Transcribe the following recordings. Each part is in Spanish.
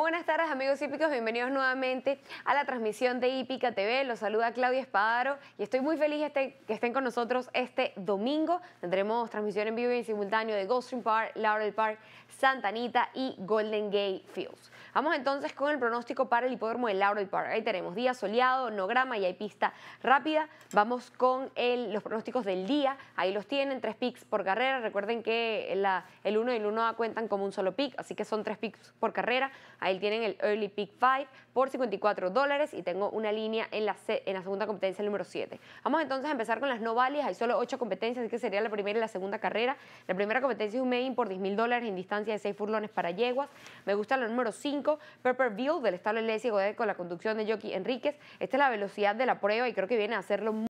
buenas tardes amigos hípicos, bienvenidos nuevamente a la transmisión de Hípica TV. Los saluda Claudia Espadaro y estoy muy feliz este, que estén con nosotros este domingo. Tendremos transmisión en vivo y simultáneo de Goldstream Park, Laurel Park, Santa Anita y Golden Gate Fields. Vamos entonces con el pronóstico para el hipódromo de Laurel Park. Ahí tenemos día soleado, no grama y hay pista rápida. Vamos con los pronósticos del día. Ahí los tienen, tres picks por carrera. Recuerden que el 1 y el 1 cuentan como un solo pick, así que son tres picks por carrera. Ahí tienen el Early Pick 5 por 54 dólares y tengo una línea en la, en la segunda competencia, el número 7. Vamos entonces a empezar con las no Hay solo 8 competencias, así que sería la primera y la segunda carrera. La primera competencia es un main por 10 mil dólares en distancia de 6 furlones para yeguas. Me gusta la número 5, Pepperville, View del estado de Godet eh, con la conducción de Jockey Enríquez. Esta es la velocidad de la prueba y creo que viene a hacerlo muy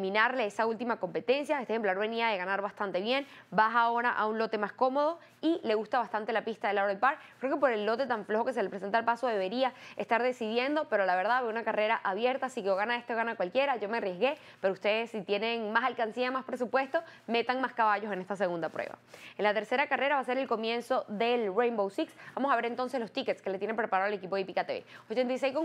eliminarle esa última competencia. Este ejemplo venía de ganar bastante bien, baja ahora a un lote más cómodo y le gusta bastante la pista de Laurel Park. Creo que por el lote tan flojo que se le presenta al paso debería estar decidiendo, pero la verdad veo una carrera abierta, así que gana esto o gana cualquiera. Yo me arriesgué, pero ustedes si tienen más alcancía, más presupuesto, metan más caballos en esta segunda prueba. En la tercera carrera va a ser el comienzo del Rainbow Six. Vamos a ver entonces los tickets que le tiene preparado el equipo de Ipica TV.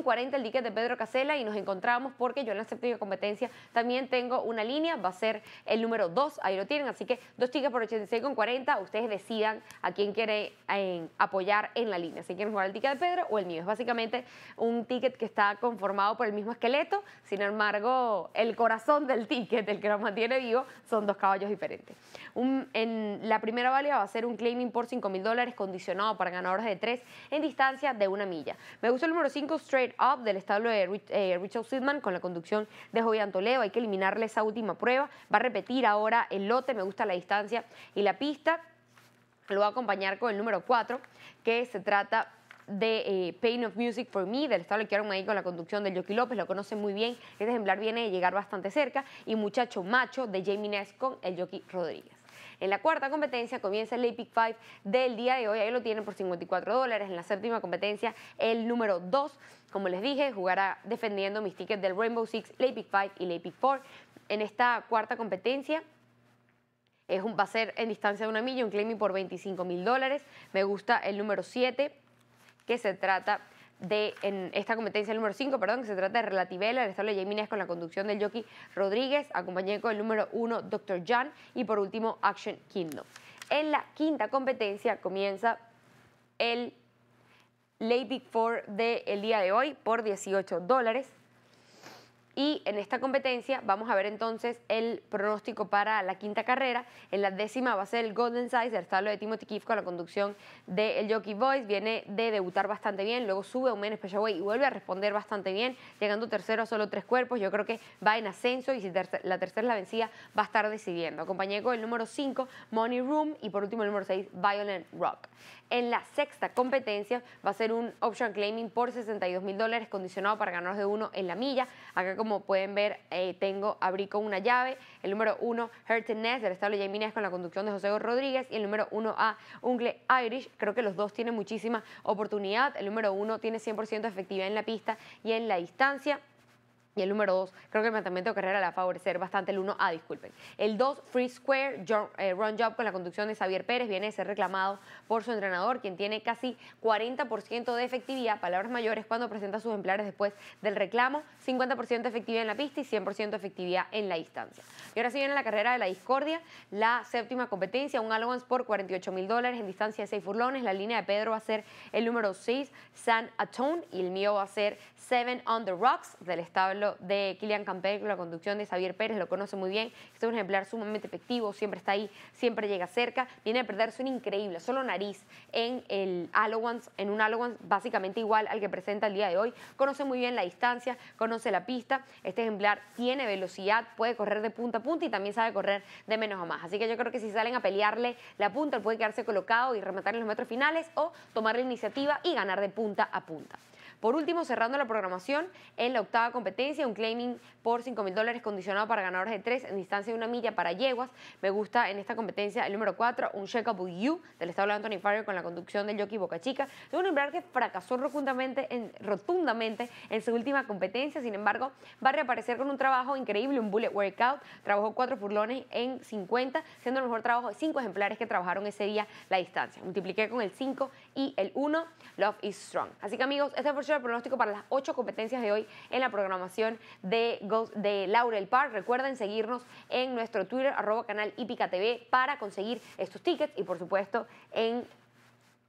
40 el ticket de Pedro Casela y nos encontramos porque yo en la séptima competencia también tengo tengo una línea, va a ser el número 2, ahí lo tienen, así que dos tickets por 40 ustedes decidan a quién quieren eh, apoyar en la línea, si quieren jugar el ticket de Pedro o el mío, es básicamente un ticket que está conformado por el mismo esqueleto, sin embargo, el corazón del ticket, el que lo mantiene vivo, son dos caballos diferentes. Un, en la primera válida va a ser un claiming por 5 mil dólares condicionado para ganadores de 3 en distancia de una milla. Me gusta el número 5, Straight Up, del establo de Richard eh, Sidman, con la conducción de Jovian Toledo. Hay que eliminar esa última prueba. Va a repetir ahora el lote, me gusta la distancia y la pista. Lo va a acompañar con el número 4, que se trata de eh, Pain of Music for Me, del estado quiero ahí con la conducción de Yoki López, lo conocen muy bien. Este ejemplar viene de llegar bastante cerca. Y Muchacho Macho de Jamie Ness con el Yoki Rodríguez. En la cuarta competencia comienza el Epic 5 del día de hoy. Ahí lo tienen por 54 dólares. En la séptima competencia, el número 2. Como les dije, jugará defendiendo mis tickets del Rainbow Six, la 5 y la 4. En esta cuarta competencia, es un, va a ser en distancia de una milla, un claiming por 25 mil dólares. Me gusta el número 7, que se trata de en esta competencia número 5, perdón, que se trata de Relativela, el estable de con la conducción del jockey Rodríguez, acompañado con el número 1, Dr. John, y por último, Action Kingdom. En la quinta competencia comienza el Lady Four del día de hoy por 18 dólares. Y en esta competencia vamos a ver entonces el pronóstico para la quinta carrera. En la décima va a ser el Golden Size, el establo de Timothy Kiff con la conducción del Jockey Boys. Viene de debutar bastante bien, luego sube a un menos Way y vuelve a responder bastante bien, llegando tercero a solo tres cuerpos. Yo creo que va en ascenso y si la tercera la vencida va a estar decidiendo. Acompañé con el número 5, Money Room, y por último el número 6, Violent Rock. En la sexta competencia va a ser un option claiming por 62 mil dólares condicionado para ganar de uno en la milla. Acá como pueden ver, eh, tengo, abrí con una llave. El número 1, Hurtiness, Ness, del establo con la conducción de José Rodríguez. Y el número 1A, Uncle Irish. Creo que los dos tienen muchísima oportunidad. El número 1 tiene 100% efectividad en la pista y en la distancia. Y el número 2 creo que el planteamiento de carrera le va a favorecer bastante el 1A, ah, disculpen. El 2, Free Square, eh, Run Job con la conducción de Xavier Pérez, viene a ser reclamado por su entrenador, quien tiene casi 40% de efectividad, palabras mayores, cuando presenta sus empleares después del reclamo, 50% de efectividad en la pista y 100% de efectividad en la distancia. Y ahora sí viene la carrera de la discordia, la séptima competencia, un allowance por 48 mil dólares en distancia de 6 furlones. La línea de Pedro va a ser el número 6, San Atone, y el mío va a ser 7 on the Rocks del establo de Kilian Campbell con la conducción de Xavier Pérez, lo conoce muy bien. es un ejemplar sumamente efectivo, siempre está ahí, siempre llega cerca. Viene a perderse un increíble, solo nariz en el en un Allowance básicamente igual al que presenta el día de hoy. Conoce muy bien la distancia, conoce la pista. Este ejemplar tiene velocidad, puede correr de punta a punta y también sabe correr de menos a más. Así que yo creo que si salen a pelearle la punta, puede quedarse colocado y rematar en los metros finales o tomar la iniciativa y ganar de punta a punta. Por último, cerrando la programación, en la octava competencia, un claiming por 5 mil dólares condicionado para ganadores de 3 en distancia de una milla para yeguas. Me gusta en esta competencia el número 4, un Shake Up You del estado de Anthony Fire con la conducción del jockey Boca Chica. Es un que fracasó rotundamente en, rotundamente en su última competencia, sin embargo, va a reaparecer con un trabajo increíble, un bullet workout. Trabajó 4 furlones en 50, siendo el mejor trabajo de 5 ejemplares que trabajaron ese día la distancia. Multipliqué con el 5 y el 1, Love is Strong. Así que amigos, este fue el pronóstico para las ocho competencias de hoy en la programación de, de Laurel Park. Recuerden seguirnos en nuestro Twitter, arroba canal Ipica para conseguir estos tickets y, por supuesto, en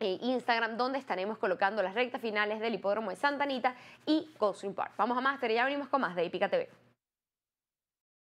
eh, Instagram, donde estaremos colocando las rectas finales del hipódromo de Santa Anita y Goldstream Park. Vamos a Master, ya venimos con más de Ipica TV.